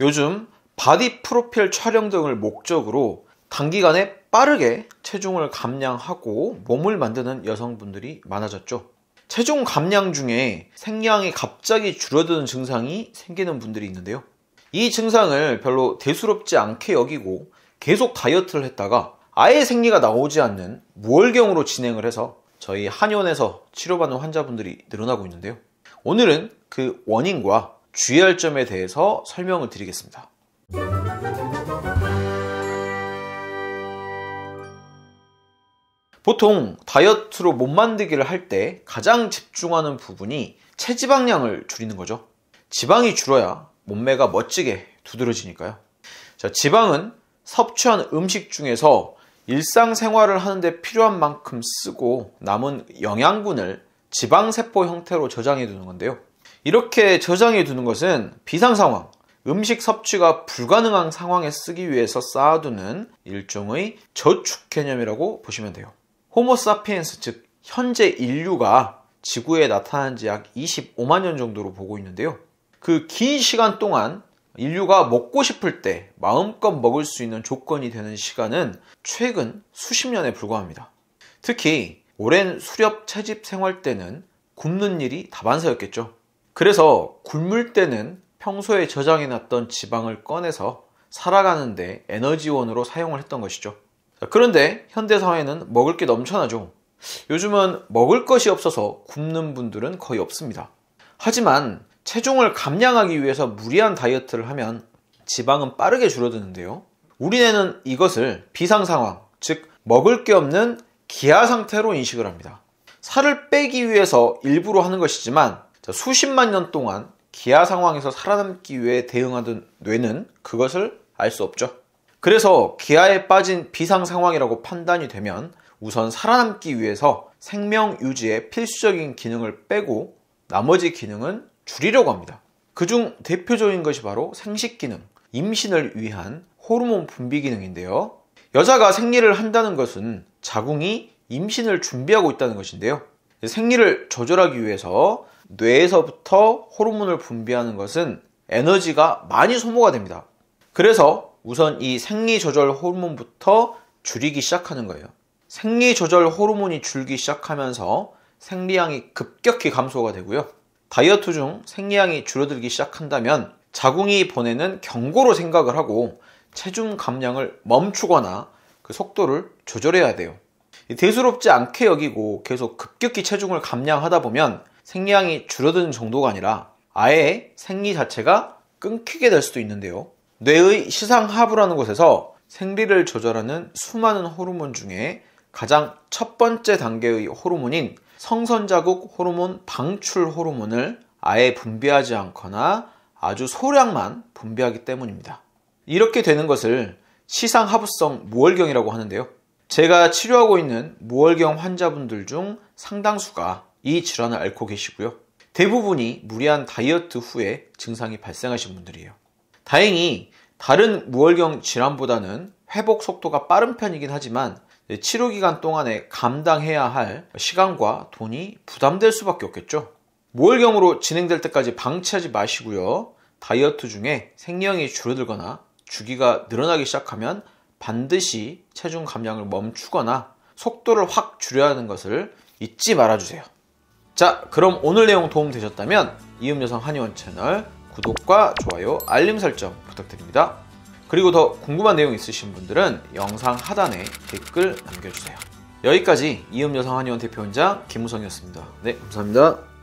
요즘 바디 프로필 촬영 등을 목적으로 단기간에 빠르게 체중을 감량하고 몸을 만드는 여성분들이 많아졌죠. 체중 감량 중에 생량이 갑자기 줄어드는 증상이 생기는 분들이 있는데요. 이 증상을 별로 대수롭지 않게 여기고 계속 다이어트를 했다가 아예 생리가 나오지 않는 무월경으로 진행을 해서 저희 한의원에서 치료받는 환자분들이 늘어나고 있는데요. 오늘은 그 원인과 주의할 점에 대해서 설명을 드리겠습니다. 보통 다이어트로 몸 만들기를 할 때 가장 집중하는 부분이 체지방량을 줄이는 거죠. 지방이 줄어야 몸매가 멋지게 두드러지니까요. 자, 지방은 섭취한 음식 중에서 일상생활을 하는데 필요한 만큼 쓰고 남은 영양분을 지방세포 형태로 저장해 두는 건데요. 이렇게 저장해 두는 것은 비상 상황, 음식 섭취가 불가능한 상황에 쓰기 위해서 쌓아두는 일종의 저축 개념이라고 보시면 돼요. 호모사피엔스, 즉, 현재 인류가 지구에 나타난 지 약 25만 년 정도로 보고 있는데요. 그 긴 시간 동안 인류가 먹고 싶을 때 마음껏 먹을 수 있는 조건이 되는 시간은 최근 수십 년에 불과합니다. 특히 오랜 수렵 채집 생활 때는 굶는 일이 다반사였겠죠. 그래서 굶을 때는 평소에 저장해놨던 지방을 꺼내서 살아가는데 에너지원으로 사용을 했던 것이죠. 그런데 현대사회는 먹을 게 넘쳐나죠. 요즘은 먹을 것이 없어서 굶는 분들은 거의 없습니다. 하지만 체중을 감량하기 위해서 무리한 다이어트를 하면 지방은 빠르게 줄어드는데요. 우리네는 이것을 비상상황, 즉 먹을 게 없는 기아 상태로 인식을 합니다. 살을 빼기 위해서 일부러 하는 것이지만 수십만 년 동안 기아 상황에서 살아남기 위해 대응하던 뇌는 그것을 알 수 없죠. 그래서 기아에 빠진 비상 상황이라고 판단이 되면 우선 살아남기 위해서 생명 유지에 필수적인 기능을 빼고 나머지 기능은 줄이려고 합니다. 그 중 대표적인 것이 바로 생식 기능, 임신을 위한 호르몬 분비 기능인데요. 여자가 생리를 한다는 것은 자궁이 임신을 준비하고 있다는 것인데요. 생리를 조절하기 위해서 뇌에서부터 호르몬을 분비하는 것은 에너지가 많이 소모가 됩니다. 그래서 우선 이 생리 조절 호르몬부터 줄이기 시작하는 거예요. 생리 조절 호르몬이 줄기 시작하면서 생리량이 급격히 감소가 되고요. 다이어트 중 생리량이 줄어들기 시작한다면 자궁이 보내는 경고로 생각을 하고 체중 감량을 멈추거나 그 속도를 조절해야 돼요. 대수롭지 않게 여기고 계속 급격히 체중을 감량하다 보면 생리량이 줄어드는 정도가 아니라 아예 생리 자체가 끊기게 될 수도 있는데요. 뇌의 시상하부라는 곳에서 생리를 조절하는 수많은 호르몬 중에 가장 첫 번째 단계의 호르몬인 성선자국 호르몬 방출 호르몬을 아예 분비하지 않거나 아주 소량만 분비하기 때문입니다. 이렇게 되는 것을 시상하부성 무월경이라고 하는데요. 제가 치료하고 있는 무월경 환자분들 중 상당수가 이 질환을 앓고 계시고요. 대부분이 무리한 다이어트 후에 증상이 발생하신 분들이에요. 다행히 다른 무월경 질환보다는 회복 속도가 빠른 편이긴 하지만 치료 기간 동안에 감당해야 할 시간과 돈이 부담될 수밖에 없겠죠. 무월경으로 진행될 때까지 방치하지 마시고요. 다이어트 중에 생령이 줄어들거나 주기가 늘어나기 시작하면 반드시 체중 감량을 멈추거나 속도를 확 줄여야 하는 것을 잊지 말아주세요. 자, 그럼 오늘 내용 도움 되셨다면 이음여성 한의원 채널 구독과 좋아요, 알림 설정 부탁드립니다. 그리고 더 궁금한 내용 있으신 분들은 영상 하단에 댓글 남겨주세요. 여기까지 이음여성 한의원 대표 원장 김우성이었습니다. 네, 감사합니다.